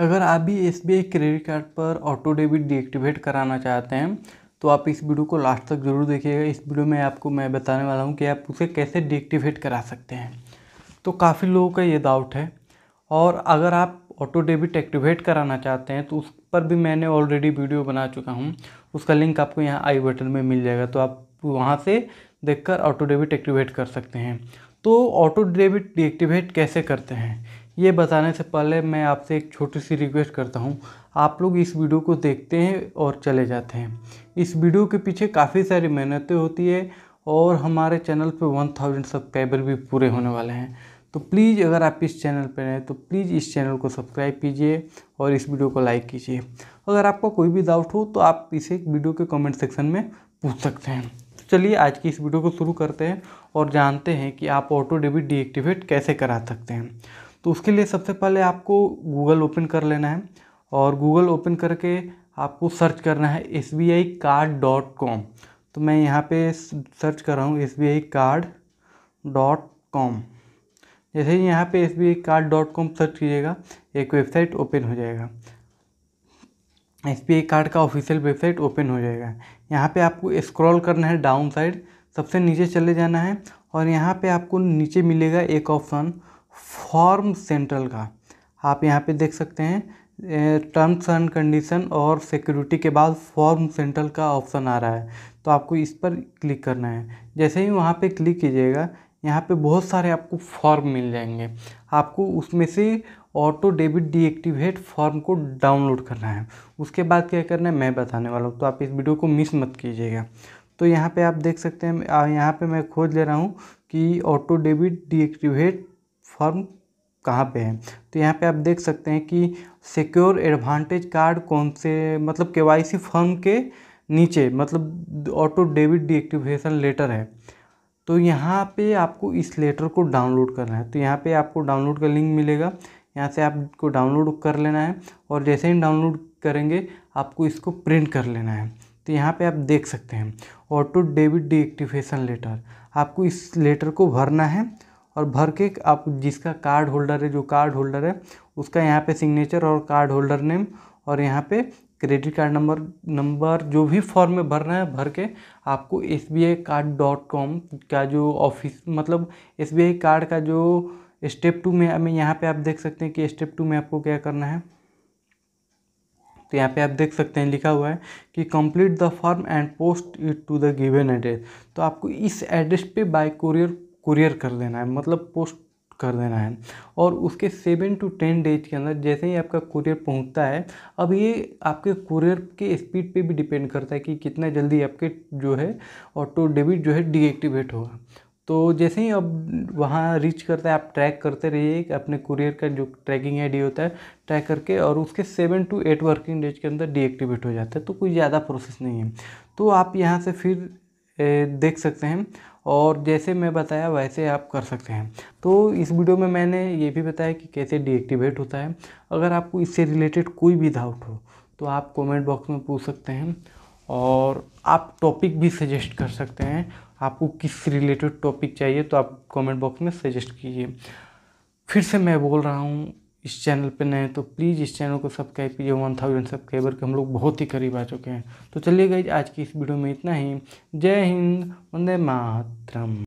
अगर आप भी एस क्रेडिट कार्ड पर ऑटो डेबिट डीएक्टिवेट कराना चाहते हैं तो आप इस वीडियो को लास्ट तक ज़रूर देखिएगा इस वीडियो में आपको मैं बताने वाला हूँ कि आप उसे कैसे डीएक्टिवेट करा सकते हैं तो काफ़ी लोगों का ये डाउट है और अगर आप ऑटो डेबिट एक्टिवेट कराना चाहते हैं तो उस पर भी मैंने ऑलरेडी वीडियो बना चुका हूँ उसका लिंक आपको यहाँ आई बटन में मिल जाएगा तो आप वहाँ से देख ऑटो डेबिट एक्टिवेट कर सकते हैं तो ऑटो डेबिट डीएक्टिवेट कैसे करते हैं ये बताने से पहले मैं आपसे एक छोटी सी रिक्वेस्ट करता हूँ आप लोग इस वीडियो को देखते हैं और चले जाते हैं इस वीडियो के पीछे काफ़ी सारी मेहनतें होती है और हमारे चैनल पे 1000 सब्सक्राइबर भी पूरे होने वाले हैं तो प्लीज़ अगर आप इस चैनल पर हैं तो प्लीज़ इस चैनल को सब्सक्राइब कीजिए और इस वीडियो को लाइक कीजिए अगर आपका कोई भी डाउट हो तो आप इसे वीडियो के कमेंट सेक्शन में पूछ सकते हैं तो चलिए आज की इस वीडियो को शुरू करते हैं और जानते हैं कि आप ऑटो डेबिट डीएक्टिवेट कैसे करा सकते हैं तो उसके लिए सबसे पहले आपको गूगल ओपन कर लेना है और गूगल ओपन करके आपको सर्च करना है S B I card dot com तो मैं यहाँ पे सर्च कर रहा हूँ S B I card dot com जैसे ही यहाँ पे S B I card dot com search कीजिएगा एक वेबसाइट ओपन हो जाएगा एस बी आई कार्ड का ऑफिशियल वेबसाइट ओपन हो जाएगा यहाँ पे आपको स्क्रॉल करना है डाउन साइड सबसे नीचे चले जाना है और यहाँ पे आपको नीचे मिलेगा एक ऑप्शन फॉर्म सेंट्रल का आप यहाँ पे देख सकते हैं टर्म्स एंड कंडीशन और सिक्योरिटी के बाद फॉर्म सेंट्रल का ऑप्शन आ रहा है तो आपको इस पर क्लिक करना है जैसे ही वहाँ पे क्लिक कीजिएगा यहाँ पे बहुत सारे आपको फॉर्म मिल जाएंगे आपको उसमें से ऑटो डेबिट डीएक्टिवेट फॉर्म को डाउनलोड करना है उसके बाद क्या करना है मैं बताने वाला हूँ तो आप इस वीडियो को मिस मत कीजिएगा तो यहाँ पे आप देख सकते हैं यहाँ पे मैं खोज ले रहा हूँ कि ऑटो डेबिट डीएक्टिवेट फॉर्म कहाँ पे है तो यहाँ पे आप देख सकते हैं कि सिक्योर एडवांटेज कार्ड कौन से मतलब के वाई सी फॉर्म के नीचे मतलब ऑटो डेबिट डीएक्टिवेशन लेटर है तो यहाँ पे आपको इस लेटर को डाउनलोड करना है तो यहाँ पे आपको डाउनलोड का लिंक मिलेगा यहाँ से आपको डाउनलोड कर लेना है और जैसे ही डाउनलोड करेंगे आपको इसको प्रिंट कर लेना है तो यहाँ पे आप देख सकते हैं ऑटो डेबिट डीएक्टिवेशन लेटर आपको इस लेटर को भरना है और भर के आप जिसका कार्ड होल्डर है जो कार्ड होल्डर है उसका यहाँ पे सिग्नेचर और कार्ड होल्डर नेम और यहाँ पे क्रेडिट कार्ड नंबर नंबर जो भी फॉर्म में भरना है भर के आपको S B I card dot com का जो ऑफिस मतलब एस बी आई कार्ड का जो स्टेप टू में हमें यहाँ पे आप देख सकते हैं कि स्टेप टू में आपको क्या करना है तो यहाँ पे आप देख सकते हैं लिखा हुआ है कि complete the form and post it to the given address तो आपको इस एड्रेस पे बाय कोरियर कुरियर कर देना है मतलब पोस्ट कर देना है और उसके सेवन टू टेन डेज के अंदर जैसे ही आपका कुरियर पहुंचता है अब ये आपके कुरियर के स्पीड पे भी डिपेंड करता है कि कितना जल्दी आपके जो है ऑटो डेबिट जो है डीएक्टिवेट होगा तो जैसे ही अब वहाँ रीच करता है आप ट्रैक करते रहिए अपने कुरियर का जो ट्रैकिंग आई होता है ट्रैक करके और उसके seven two eight working days के अंदर डीएक्टिवेट हो जाता है तो कोई ज़्यादा प्रोसेस नहीं है तो आप यहाँ से फिर देख सकते हैं और जैसे मैं बताया वैसे आप कर सकते हैं तो इस वीडियो में मैंने ये भी बताया कि कैसे डीएक्टिवेट होता है अगर आपको इससे रिलेटेड कोई भी डाउट हो तो आप कमेंट बॉक्स में पूछ सकते हैं और आप टॉपिक भी सजेस्ट कर सकते हैं आपको किस रिलेटेड टॉपिक चाहिए तो आप कमेंट बॉक्स में सजेस्ट कीजिए फिर से मैं बोल रहा हूँ इस चैनल पे नए तो प्लीज़ इस चैनल को सब्सक्राइब कीजिए वन थाउजेंड सब्सक्राइबर के हम लोग बहुत ही करीब आ चुके हैं तो चलिए गई आज की इस वीडियो में इतना ही जय हिंद वंदे मातरम